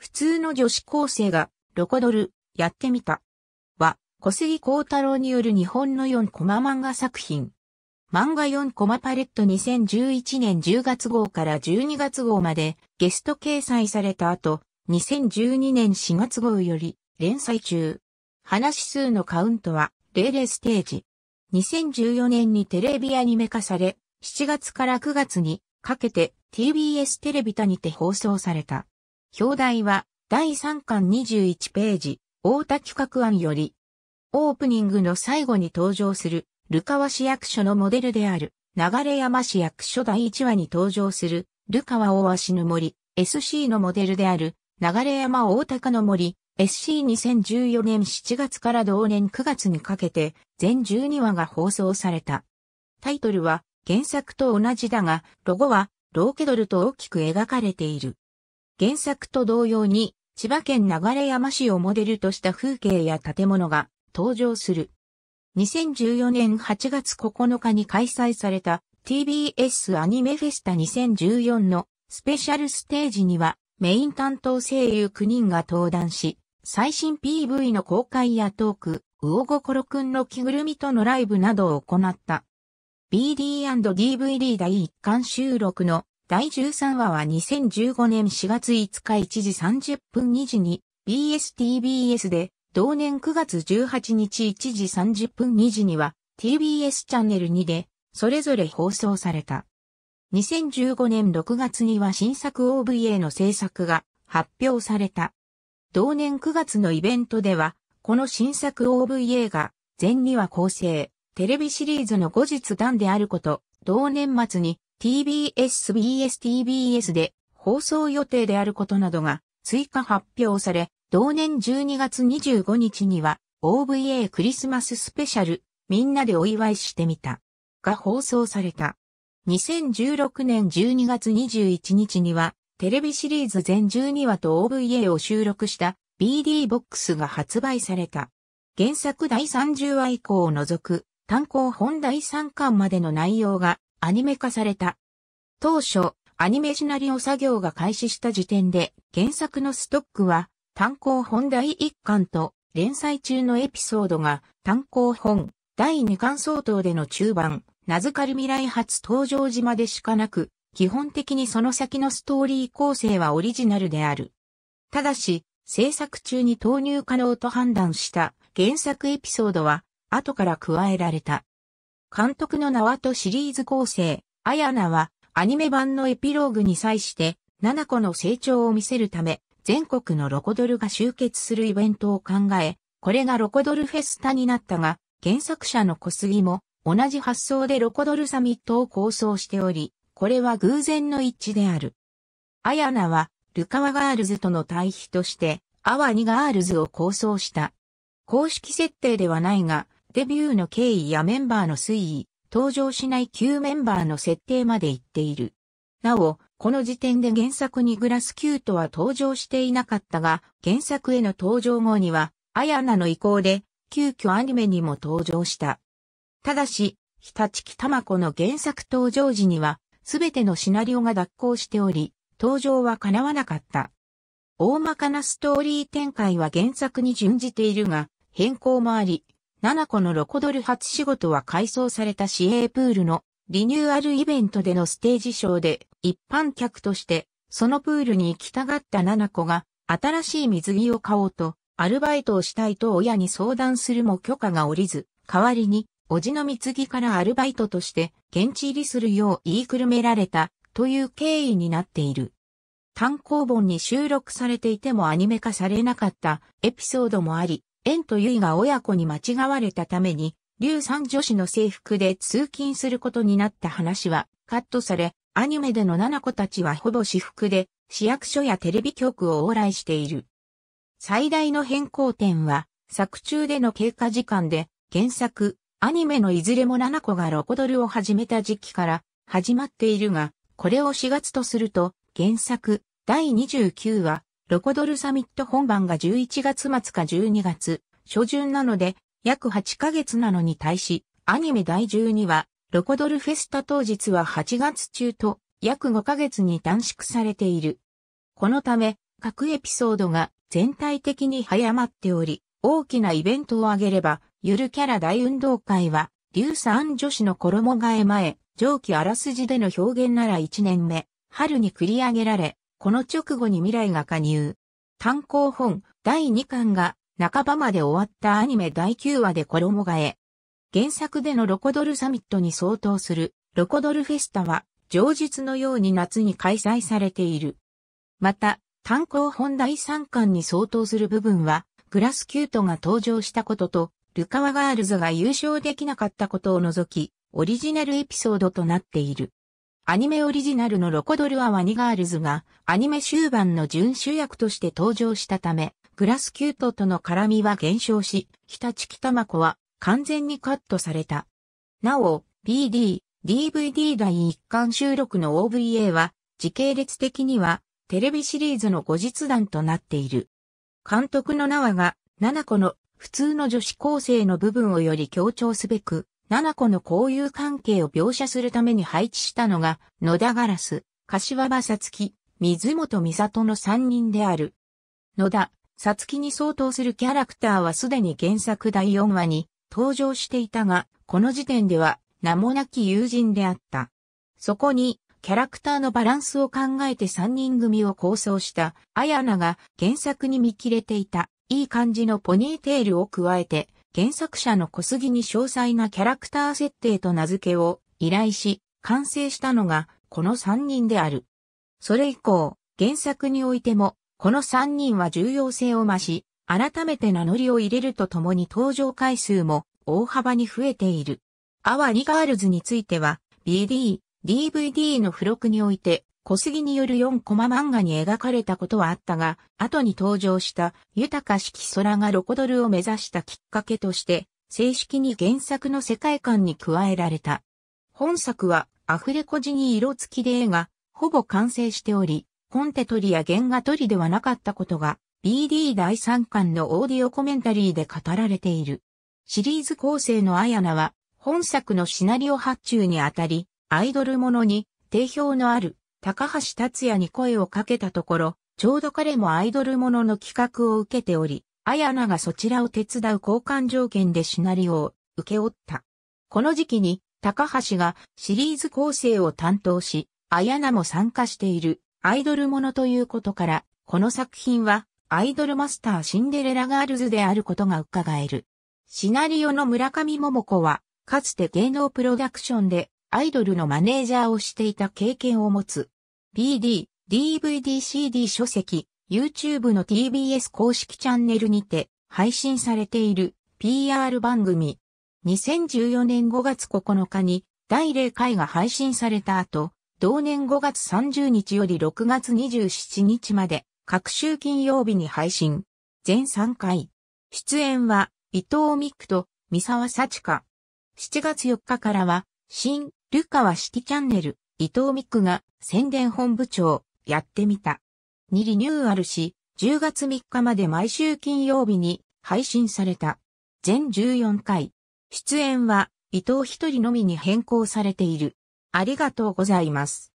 普通の女子高生が、ロコドル、やってみた。は、小杉幸太郎による日本の4コマ漫画作品。漫画4コマパレット2011年10月号から12月号までゲスト掲載された後、2012年4月号より連載中。話数のカウントは00ステージ。2014年にテレビアニメ化され、7月から9月にかけて TBS テレビタにて放送された。表題は、第3巻21ページ、大田企画案より、オープニングの最後に登場する、ルカワ市役所のモデルである、流山市役所第1話に登場する、ルカワ大橋の森、SC のモデルである、流山大高の森、SC2014 年7月から同年9月にかけて、全12話が放送された。タイトルは、原作と同じだが、ロゴは、ローケドルと大きく描かれている。原作と同様に、千葉県流山市をモデルとした風景や建物が登場する。2014年8月9日に開催された TBS アニメフェスタ2014のスペシャルステージにはメイン担当声優9人が登壇し、最新 PV の公開やトーク、魚心くんの着ぐるみとのライブなどを行った。BD&DVD 第1巻収録の第13話は2015年4月5日1時30分2時に BSTBS で同年9月18日1時30分2時には TBS チャンネル2でそれぞれ放送された。2015年6月には新作 OVA の制作が発表された。同年9月のイベントでは、この新作 OVA が全には構成、テレビシリーズの後日談であること、同年末に TBS、BS、TBS で放送予定であることなどが追加発表され、同年12月25日には OVA クリスマススペシャル、みんなでお祝いしてみた。が放送された。2016年12月21日には、テレビシリーズ全12話と OVA を収録した BD ボックスが発売された。原作第30話以降を除く、単行本第3巻までの内容がアニメ化された。当初、アニメシナリオ作業が開始した時点で、原作のストックは、単行本第1巻と、連載中のエピソードが、単行本、第2巻相当での中盤、名付かり未来初登場時までしかなく、基本的にその先のストーリー構成はオリジナルである。ただし、制作中に投入可能と判断した原作エピソードは後から加えられた。監督の名はとシリーズ構成、アヤナはアニメ版のエピローグに際して、7個の成長を見せるため、全国のロコドルが集結するイベントを考え、これがロコドルフェスタになったが、原作者の小杉も同じ発想でロコドルサミットを構想しており、これは偶然の一致である。アヤナは、ルカワガールズとの対比として、アワニガールズを構想した。公式設定ではないが、デビューの経緯やメンバーの推移、登場しない旧メンバーの設定まで言っている。なお、この時点で原作にグラスキュートは登場していなかったが、原作への登場後には、アヤナの意向で、急遽アニメにも登場した。ただし、日立たま子の原作登場時には、すべてのシナリオが脱行しており、登場は叶わなかった。大まかなストーリー展開は原作に準じているが、変更もあり、七子のロコドル初仕事は改装された市営プールのリニューアルイベントでのステージショーで一般客としてそのプールに行きたがった七子が新しい水着を買おうとアルバイトをしたいと親に相談するも許可が下りず代わりにおじの水着からアルバイトとして現地入りするよう言いくるめられたという経緯になっている。単行本に収録されていてもアニメ化されなかったエピソードもあり、円といが親子に間違われたために、劉三女子の制服で通勤することになった話はカットされ、アニメでの七子たちはほぼ私服で市役所やテレビ局を往来している。最大の変更点は作中での経過時間で原作、アニメのいずれも七子がロコドルを始めた時期から始まっているが、これを4月とすると原作第29話ロコドルサミット本番が11月末か12月初旬なので約8ヶ月なのに対し、アニメ第12話、ロコドルフェスタ当日は8月中と約5ヶ月に短縮されている。このため、各エピソードが全体的に早まっており、大きなイベントを挙げれば、ゆるキャラ大運動会は、硫酸女子の衣替え前、上記あらすじでの表現なら1年目、春に繰り上げられ、この直後に未来が加入。単行本第2巻が半ばまで終わったアニメ第9話で衣替え。原作でのロコドルサミットに相当するロコドルフェスタは常日のように夏に開催されている。また、単行本第3巻に相当する部分は、グラスキュートが登場したことと、ルカワガールズが優勝できなかったことを除き、オリジナルエピソードとなっている。アニメオリジナルのロコドルアワニガールズがアニメ終盤の準主役として登場したため、グラスキュートとの絡みは減少し、日立タマコは完全にカットされた。なお、b d DVD 第一巻収録の OVA は、時系列的には、テレビシリーズの後日談となっている。監督の名和が、7個の普通の女子高生の部分をより強調すべく、七子の交友関係を描写するために配置したのが、野田ガラス、柏葉さつき、水本美里の三人である。野田、さつきに相当するキャラクターはすでに原作第4話に登場していたが、この時点では名もなき友人であった。そこに、キャラクターのバランスを考えて三人組を構想した、綾菜が原作に見切れていた、いい感じのポニーテールを加えて、原作者の小杉に詳細なキャラクター設定と名付けを依頼し、完成したのがこの3人である。それ以降、原作においても、この3人は重要性を増し、改めて名乗りを入れるとともに登場回数も大幅に増えている。アワニガールズについては、BD、DVD の付録において、小杉による4コマ漫画に描かれたことはあったが、後に登場した豊か式空がロコドルを目指したきっかけとして、正式に原作の世界観に加えられた。本作はアフレコ時に色付きで絵がほぼ完成しており、コンテ取りや原画取りではなかったことが BD 第3巻のオーディオコメンタリーで語られている。シリーズ構成のアヤナは本作のシナリオ発注にあたり、アイドルものに定評のある高橋達也に声をかけたところ、ちょうど彼もアイドルものの企画を受けており、綾菜がそちらを手伝う交換条件でシナリオを受け負った。この時期に高橋がシリーズ構成を担当し、綾菜も参加しているアイドルものということから、この作品はアイドルマスターシンデレラガールズであることが伺える。シナリオの村上桃子は、かつて芸能プロダクションでアイドルのマネージャーをしていた経験を持つ。PD、DVD、CD 書籍、YouTube の TBS 公式チャンネルにて配信されている PR 番組。2014年5月9日に第0回が配信された後、同年5月30日より6月27日まで、各週金曜日に配信。全3回。出演は、伊藤美久と三沢幸香。7月4日からは、新ルカはシティチャンネル、伊藤ミックが宣伝本部長、やってみた。にリニューアルし、10月3日まで毎週金曜日に配信された。全14回。出演は伊藤一人のみに変更されている。ありがとうございます。